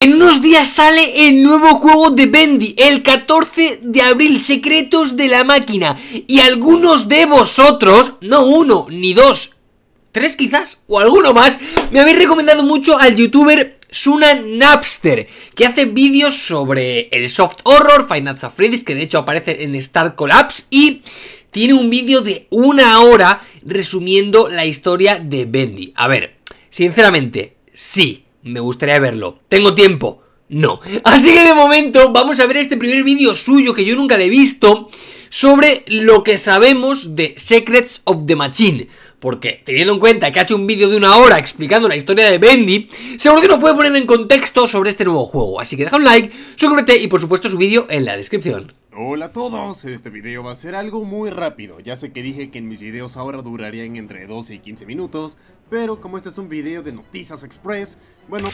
En unos días sale el nuevo juego de Bendy, el 14 de abril, Secretos de la Máquina. Y algunos de vosotros, no uno, ni dos, tres quizás, o alguno más, me habéis recomendado mucho al youtuber Suna Napster, que hace vídeos sobre el soft horror, Final of Freddy's, que de hecho aparece en Star Collapse, y tiene un vídeo de una hora resumiendo la historia de Bendy. A ver, sinceramente, sí. Me gustaría verlo. ¿Tengo tiempo? No. Así que de momento vamos a ver este primer vídeo suyo que yo nunca he visto sobre lo que sabemos de Secrets of the Machine. Porque teniendo en cuenta que ha hecho un vídeo de una hora explicando la historia de Bendy, seguro que no puede poner en contexto sobre este nuevo juego. Así que deja un like, suscríbete y por supuesto su vídeo en la descripción. Hola a todos, este video va a ser algo muy rápido. Ya sé que dije que en mis videos ahora durarían entre 12 y 15 minutos, pero como este es un video de Noticias Express,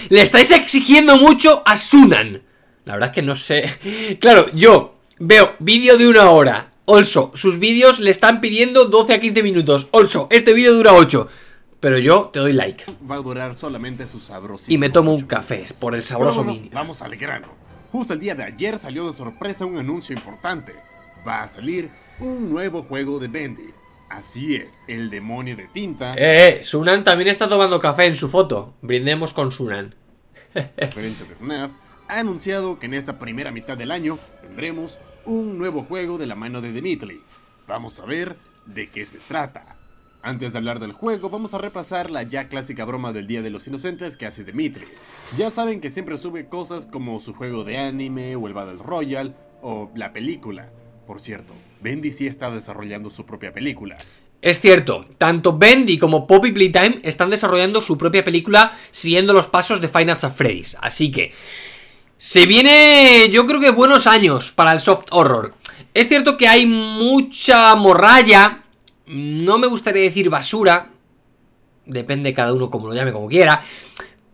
le estáis exigiendo mucho a Sunan. La verdad es que no sé. Claro, yo veo vídeo de una hora. Olso, sus vídeos le están pidiendo 12 a 15 minutos. Olso, este vídeo dura 8. Pero yo te doy like. Va a durar solamente sus sabrosos. Y me tomo un café por el sabroso mini. Vamos al grano. Justo el día de ayer salió de sorpresa un anuncio importante. Va a salir un nuevo juego de Bendy. Así es, el demonio de tinta. Eh, eh, Sunan también está tomando café en su foto. Brindemos con Sunan. Experiencia de FNAF ha anunciado que en esta primera mitad del año tendremos un nuevo juego de la mano de Dimitri. Vamos a ver de qué se trata. Antes de hablar del juego, vamos a repasar la ya clásica broma del Día de los Inocentes que hace Dimitri. Ya saben que siempre sube cosas como su juego de anime o el Battle Royale o la película. Por cierto, Bendy sí está desarrollando su propia película. Es cierto, tanto Bendy como Poppy Playtime están desarrollando su propia película siguiendo los pasos de Final Fantasy Así que se viene, yo creo que buenos años para el soft horror. Es cierto que hay mucha morralla, no me gustaría decir basura, depende cada uno como lo llame como quiera,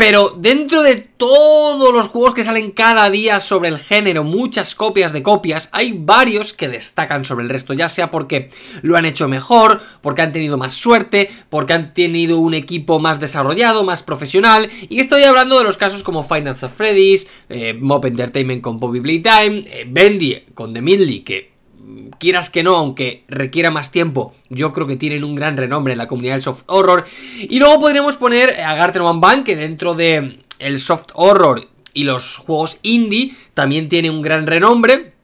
pero dentro de todos los juegos que salen cada día sobre el género, muchas copias de copias, hay varios que destacan sobre el resto, ya sea porque lo han hecho mejor, porque han tenido más suerte, porque han tenido un equipo más desarrollado, más profesional, y estoy hablando de los casos como Finance of Freddy's, eh, Mob Entertainment con Bobby Playtime, eh, Bendy con The Midley, que quieras que no, aunque requiera más tiempo, yo creo que tienen un gran renombre en la comunidad del soft horror. Y luego podríamos poner eh, a Garten One Bank, que dentro de el soft horror y los juegos indie también tiene un gran renombre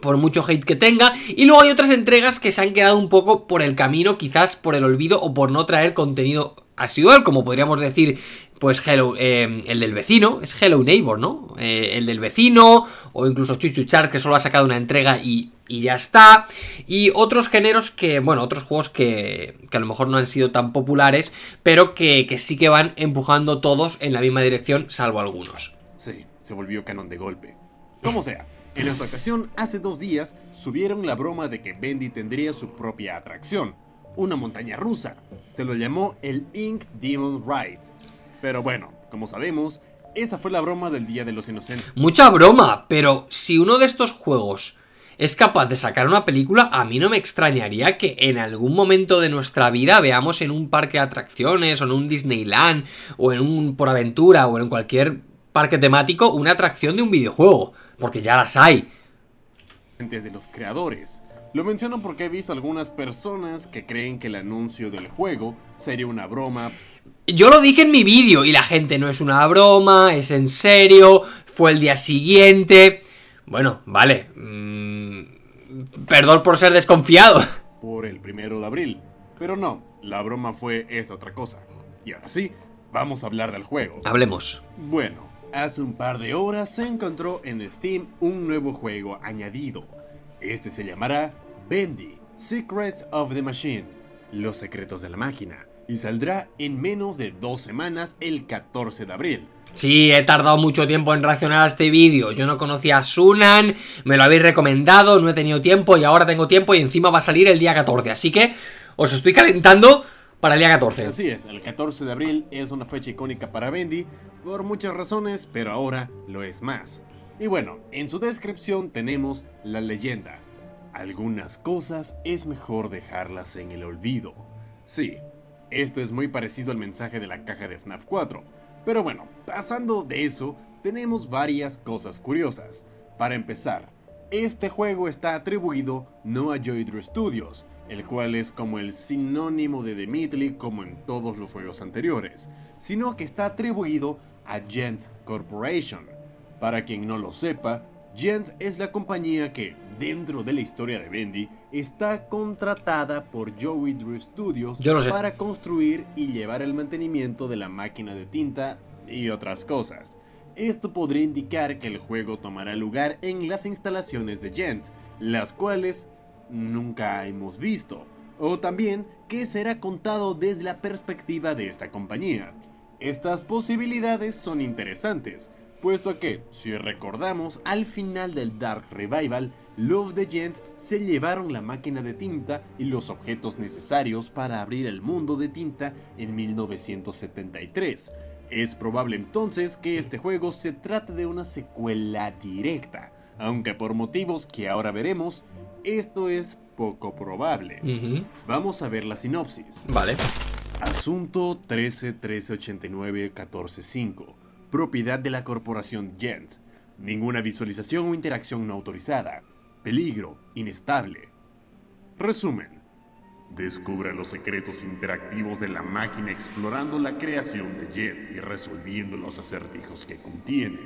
por mucho hate que tenga. Y luego hay otras entregas que se han quedado un poco por el camino, quizás por el olvido o por no traer contenido asidual, como podríamos decir, pues Hello, em, el del vecino, es Hello Neighbor, ¿no? Eh, el del vecino, o incluso Char que solo ha sacado una entrega y, y ya está. Y otros géneros que, bueno, otros juegos que, que a lo mejor no han sido tan populares, pero que, que sí que van empujando todos en la misma dirección, salvo algunos. Sí, se volvió canon de golpe. Como sea. En esta ocasión, hace dos días, subieron la broma de que Bendy tendría su propia atracción, una montaña rusa. Se lo llamó el Ink Demon Ride. Pero bueno, como sabemos, esa fue la broma del Día de los Inocentes. Mucha broma, pero si uno de estos juegos es capaz de sacar una película, a mí no me extrañaría que en algún momento de nuestra vida veamos en un parque de atracciones, o en un Disneyland, o en un Por Aventura, o en cualquier parque temático, una atracción de un videojuego porque ya las hay. ...de los creadores. Lo menciono porque he visto algunas personas que creen que el anuncio del juego sería una broma. Yo lo dije en mi vídeo y la gente no es una broma, es en serio, fue el día siguiente. Bueno, vale. Mm, perdón por ser desconfiado. Por el primero de abril. Pero no, la broma fue esta otra cosa. Y ahora sí, vamos a hablar del juego. Hablemos. Bueno, Hace un par de horas se encontró en Steam un nuevo juego añadido. Este se llamará Bendy, Secrets of the Machine, Los Secretos de la Máquina, y saldrá en menos de dos semanas el 14 de abril. Sí, he tardado mucho tiempo en reaccionar a este vídeo. Yo no conocía a Sunan, me lo habéis recomendado, no he tenido tiempo y ahora tengo tiempo y encima va a salir el día 14. Así que os estoy calentando para el día 14. Así es, el 14 de abril es una fecha icónica para Bendy por muchas razones, pero ahora lo es más. Y bueno, en su descripción tenemos la leyenda. Algunas cosas es mejor dejarlas en el olvido. Sí, esto es muy parecido al mensaje de la caja de FNAF 4. Pero bueno, pasando de eso, tenemos varias cosas curiosas. Para empezar, este juego está atribuido no a Joy Studios, el cual es como el sinónimo de Dimitri como en todos los juegos anteriores, sino que está atribuido a Gent Corporation. Para quien no lo sepa, Gent es la compañía que, dentro de la historia de Bendy, está contratada por Joey Drew Studios para construir y llevar el mantenimiento de la máquina de tinta y otras cosas. Esto podría indicar que el juego tomará lugar en las instalaciones de Gent, las cuales nunca hemos visto, o también que será contado desde la perspectiva de esta compañía. Estas posibilidades son interesantes, puesto que, si recordamos, al final del Dark Revival, Love The Gent se llevaron la máquina de tinta y los objetos necesarios para abrir el mundo de tinta en 1973. Es probable entonces que este juego se trate de una secuela directa, aunque por motivos que ahora veremos, esto es poco probable. Vamos a ver la sinopsis. Vale. Asunto 13 Propiedad de la corporación Gent. Ninguna visualización o interacción no autorizada. Peligro inestable. Resumen. Descubre los secretos interactivos de la máquina explorando la creación de Jet y resolviendo los acertijos que contiene.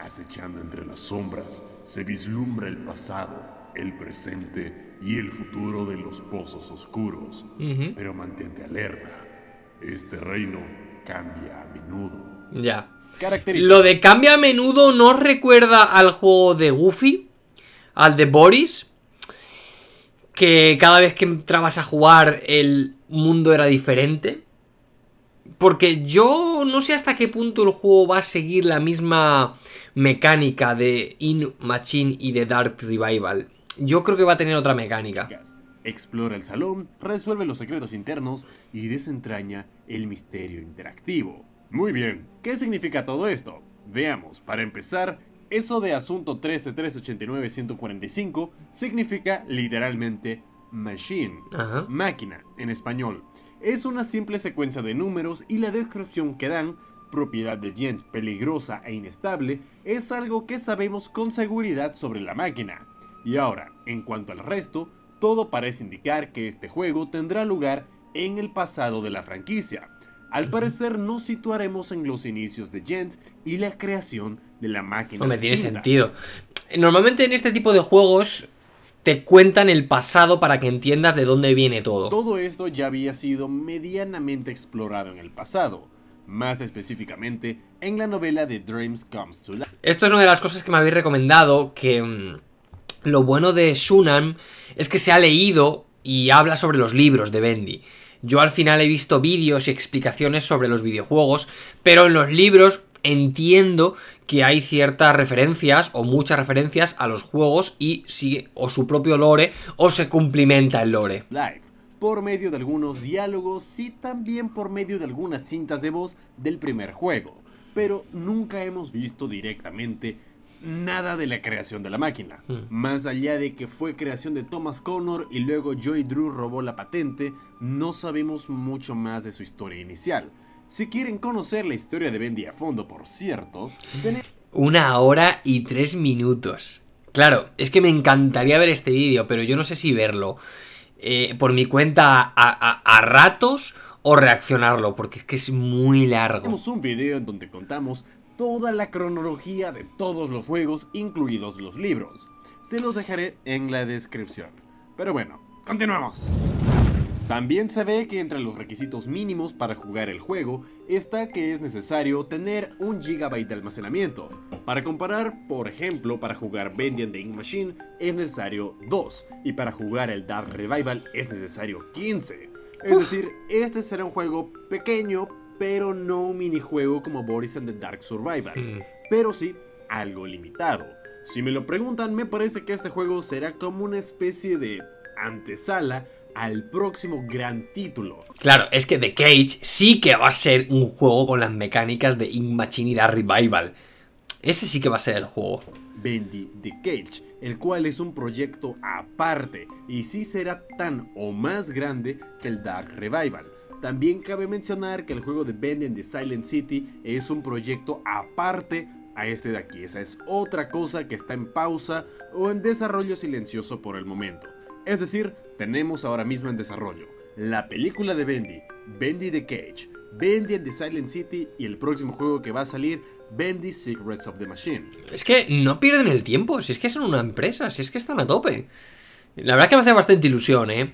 Acechando entre las sombras, se vislumbra el pasado, el presente y el futuro de los pozos oscuros. Pero mantente alerta. Este reino cambia a menudo. Ya. Lo de cambia a menudo no recuerda al juego de Goofy, al de Boris, que cada vez que entrabas a jugar el mundo era diferente. Porque yo no sé hasta qué punto el juego va a seguir la misma mecánica de In Machine y de Dark Revival. Yo creo que va a tener otra mecánica. Explora el salón, resuelve los secretos internos y desentraña el misterio interactivo. Muy bien, ¿qué significa todo esto? Veamos, para empezar, eso de asunto 13389145 significa literalmente machine, máquina en español. Es una simple secuencia de números y la descripción que dan, propiedad de bien peligrosa e inestable, es algo que sabemos con seguridad sobre la máquina. Y ahora, en cuanto al resto, todo parece indicar que este juego tendrá lugar en el pasado de la franquicia. Al parecer nos situaremos en los inicios de Gens y la creación de la máquina. No me tiene sentido. Normalmente en este tipo de juegos te cuentan el pasado para que entiendas de dónde viene todo. Todo esto ya había sido medianamente explorado en el pasado, más específicamente en la novela de Dreams Comes to Life. Esto es una de las cosas que me habéis recomendado que mm, lo bueno de Shunan es que se ha leído y habla sobre los libros de Bendy. Yo al final he visto vídeos y explicaciones sobre los videojuegos, pero en los libros entiendo que hay ciertas referencias o muchas referencias a los juegos y si o su propio lore o se cumplimenta el lore. por medio de algunos diálogos y también por medio de algunas cintas de voz del primer juego, pero nunca hemos visto directamente nada de la creación de la máquina. Mm. Más allá de que fue creación de Thomas Connor y luego Joy Drew robó la patente, no sabemos mucho más de su historia inicial. Si quieren conocer la historia de Bendy a fondo, por cierto, Una hora y tres minutos. Claro, es que me encantaría ver este vídeo, pero yo no sé si verlo eh, por mi cuenta a, ratos o reaccionarlo, porque es que es muy largo. Tenemos un vídeo en donde contamos toda la cronología de todos los juegos, incluidos los libros. Se los dejaré en la descripción. Pero bueno, continuamos. También se ve que entre los requisitos mínimos para jugar el juego está que es necesario tener un gigabyte de almacenamiento. Para comparar, por ejemplo, para jugar and the Ink Machine es necesario 2 y para jugar el Dark Revival es necesario 15. Es decir, este será un juego pequeño pero no un minijuego como Boris and the Dark Survival, mm. pero sí algo limitado. Si me lo preguntan, me parece que este juego será como una especie de antesala al próximo gran título. Claro, es que The Cage sí que va a ser un juego con las mecánicas de In Revival. Ese sí que va a ser el juego. Bendy The Cage, el cual es un proyecto aparte y sí será tan o más grande que el Dark Revival también cabe mencionar que el juego de Bendy de The Silent City es un proyecto aparte a este de aquí. Esa es otra cosa que está en pausa o en desarrollo silencioso por el momento. Es decir, tenemos ahora mismo en desarrollo la película de Bendy, Bendy the Cage, Bendy and the Silent City y el próximo juego que va a salir, Bendy Secrets of the Machine. Es que no pierden el tiempo, si es que son una empresa, si es que están a tope. La verdad que me hace bastante ilusión, ¿eh?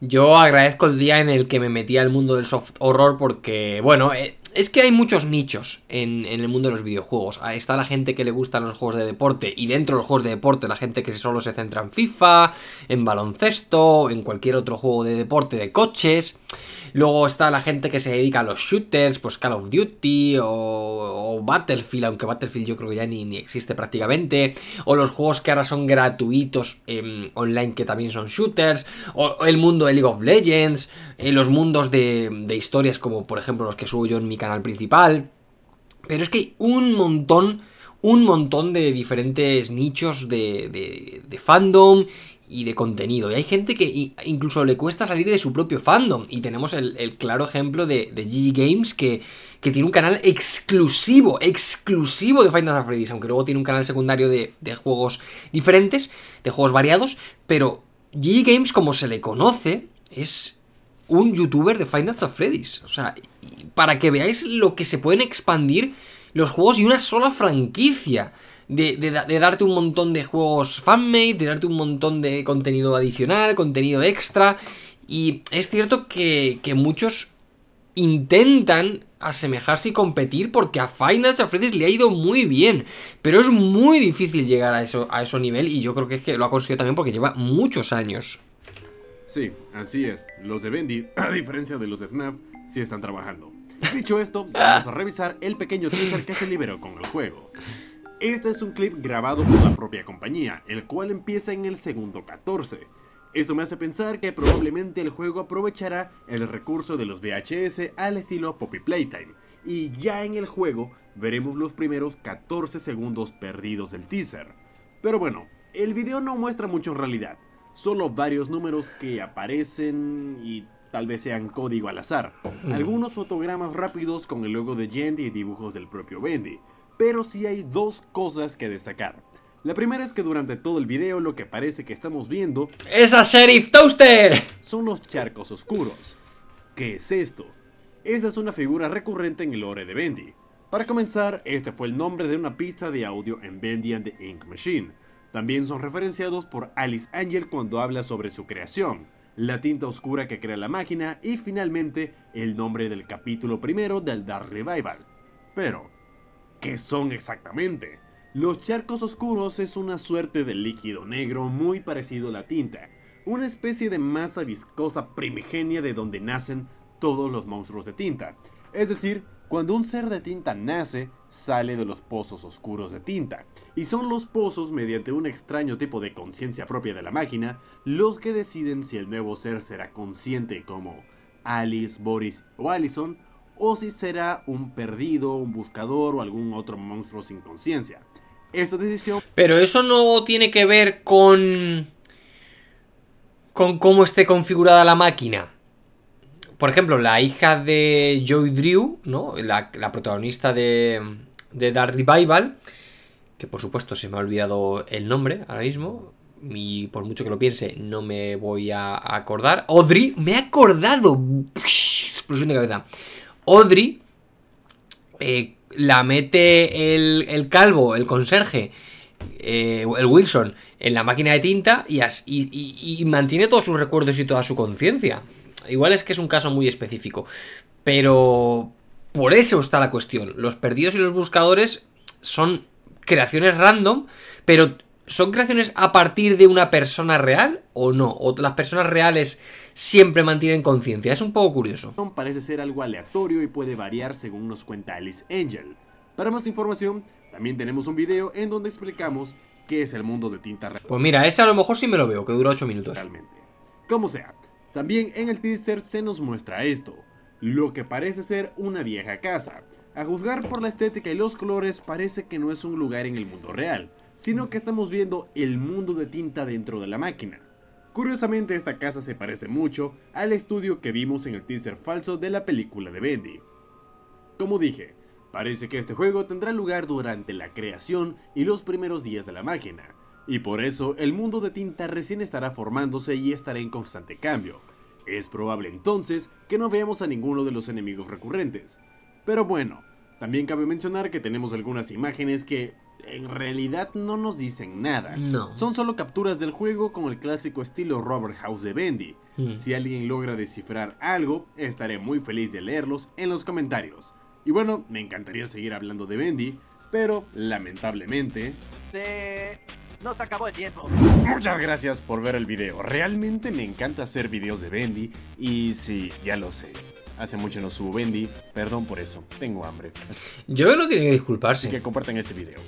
Yo agradezco el día en el que me metí al mundo del soft horror porque, bueno, eh, es que hay muchos nichos en, el mundo de los videojuegos. Está la gente que le gustan los juegos de deporte y dentro de los juegos de deporte la gente que solo se centra en FIFA, en baloncesto, en cualquier otro juego de deporte de coches. Luego está la gente que se dedica a los shooters, pues Call of Duty o, Battlefield, aunque Battlefield yo creo que ya ni, ni, existe prácticamente. O los juegos que ahora son gratuitos em, online que también son shooters. O, el mundo de League of Legends. Eh, los mundos de, de historias como por ejemplo los que subo yo en mi canal principal. Pero es que hay un montón un montón de diferentes nichos de, de, de, fandom y de contenido. Y hay gente que incluso le cuesta salir de su propio fandom. Y tenemos el, claro ejemplo de, GG Games que, que, tiene un canal exclusivo, exclusivo de Final Fantasy Freddy's, aunque luego tiene un canal secundario de, juegos diferentes, de juegos variados, pero GG Games, como se le conoce, es un youtuber de Final Freddy's. O sea, para que veáis lo que se pueden expandir los juegos y una sola franquicia de, darte un montón de juegos fanmade, de darte un montón de contenido adicional, contenido extra. Y es cierto que, muchos intentan asemejarse y competir porque a Finance a Freddy's le ha ido muy bien, pero es muy difícil llegar a eso a eso nivel y yo creo que es que lo ha conseguido también porque lleva muchos años. Sí, así es. Los de Bendy, a diferencia de los de Snap, sí están trabajando. Dicho esto, vamos a revisar el pequeño teaser que se liberó con el juego. Este es un clip grabado por la propia compañía, el cual empieza en el segundo 14. Esto me hace pensar que probablemente el juego aprovechará el recurso de los VHS al estilo Poppy Playtime, y ya en el juego veremos los primeros 14 segundos perdidos del teaser. Pero bueno, el video no muestra mucho realidad, solo varios números que aparecen y tal vez sean código al azar. Algunos fotogramas rápidos con el logo de jendy y dibujos del propio Bendy, pero sí hay dos cosas que destacar. La primera es que durante todo el video lo que parece que estamos viendo... ¡Es a Sheriff Toaster! Son los charcos oscuros. ¿Qué es esto? Esa es una figura recurrente en el lore de Bendy. Para comenzar, este fue el nombre de una pista de audio en Bendy and the Ink Machine. También son referenciados por Alice Angel cuando habla sobre su creación, la tinta oscura que crea la máquina y finalmente el nombre del capítulo primero del Dark Revival. Pero, ¿Qué son exactamente? Los charcos oscuros es una suerte de líquido negro muy parecido a la tinta, una especie de masa viscosa primigenia de donde nacen todos los monstruos de tinta. Es decir, cuando un ser de tinta nace, sale de los pozos oscuros de tinta, y son los pozos, mediante un extraño tipo de conciencia propia de la máquina, los que deciden si el nuevo ser será consciente como Alice, Boris o Allison, o si será un perdido, un buscador o algún otro monstruo sin conciencia. Esta decisión... Pero eso no tiene que ver con... con cómo esté configurada la máquina. Por ejemplo, la hija de Joy Drew, ¿no? La, protagonista de, de Dark Revival, que por supuesto se me ha olvidado el nombre ahora mismo, y por mucho que lo piense, no me voy a acordar. Audrey, me he acordado. Explosión de cabeza. Audrey eh, la mete el, calvo, el conserje, eh, el Wilson, en la máquina de tinta y, y mantiene todos sus recuerdos y toda su conciencia. Igual es que es un caso muy específico, pero por eso está la cuestión. Los perdidos y los buscadores son creaciones random, pero ¿Son creaciones a partir de una persona real o no? ¿O las personas reales siempre mantienen conciencia? Es un poco curioso. Parece ser algo aleatorio y puede variar según nos cuenta Alice Angel. Para más información, también tenemos un video en donde explicamos qué es el mundo de tinta real. Pues mira, ese a lo mejor sí me lo veo, que dura 8 minutos. Realmente. Como sea, también en el teaser se nos muestra esto, lo que parece ser una vieja casa. A juzgar por la estética y los colores parece que no es un lugar en el mundo real, sino que estamos viendo el mundo de tinta dentro de la máquina. Curiosamente esta casa se parece mucho al estudio que vimos en el teaser falso de la película de Bendy. Como dije, parece que este juego tendrá lugar durante la creación y los primeros días de la máquina, y por eso el mundo de tinta recién estará formándose y estará en constante cambio. Es probable entonces que no veamos a ninguno de los enemigos recurrentes. Pero bueno, también cabe mencionar que tenemos algunas imágenes que en realidad no nos dicen nada. No. Son solo capturas del juego con el clásico estilo Robert House de Bendy. Mm. Si alguien logra descifrar algo, estaré muy feliz de leerlos en los comentarios. Y bueno, me encantaría seguir hablando de Bendy, pero lamentablemente... Se... Nos acabó el tiempo. Muchas gracias por ver el video. Realmente me encanta hacer videos de Bendy y sí, ya lo sé. Hace mucho no subo Bendy. Perdón por eso. Tengo hambre. Yo no tiene que disculparse. que comparten este video.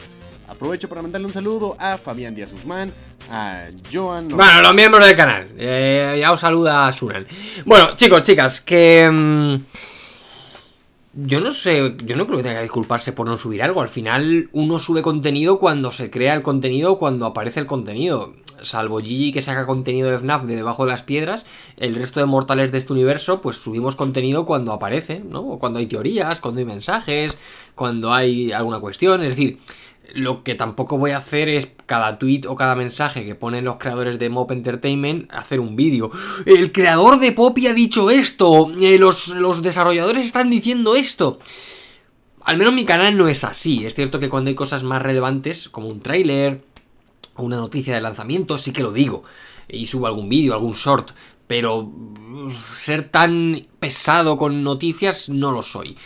Aprovecho para mandarle un saludo a Fabián Díaz Guzmán, a Joan. Bueno, los miembros del canal. Eh, ya os saluda a Bueno, chicos, chicas, que. Mm, yo no sé, yo no creo que tenga que disculparse por no subir algo. Al final, uno sube contenido cuando se crea el contenido, o cuando aparece el contenido salvo Gigi que saca contenido de FNAF de debajo de las piedras, el resto de mortales de este universo, pues subimos contenido cuando aparece, ¿no? cuando hay teorías, cuando hay mensajes, cuando hay alguna cuestión, es decir, lo que tampoco voy a hacer es cada tweet o cada mensaje que ponen los creadores de Mop Entertainment hacer un vídeo. El creador de Poppy ha dicho esto, eh, los, los desarrolladores están diciendo esto. Al menos mi canal no es así. Es cierto que cuando hay cosas más relevantes, como un tráiler, una noticia de lanzamiento, sí que lo digo. Y subo algún vídeo, algún short. Pero mm, ser tan pesado con noticias no lo soy.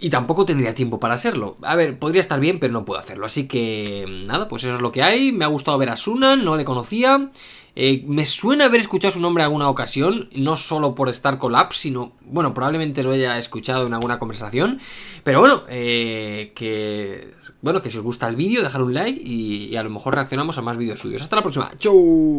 Y tampoco tendría tiempo para hacerlo. A ver, podría estar bien, pero no puedo hacerlo. Así que nada, pues eso es lo que hay. Me ha gustado ver a Suna, no le conocía. Eh, me suena haber escuchado su nombre en alguna ocasión, no solo por estar collapse sino, bueno, probablemente lo haya escuchado en alguna conversación. Pero bueno, eh, que bueno, que si os gusta el vídeo, dejar un like y, y a lo mejor reaccionamos a más vídeos suyos. Hasta la próxima. ¡Chau!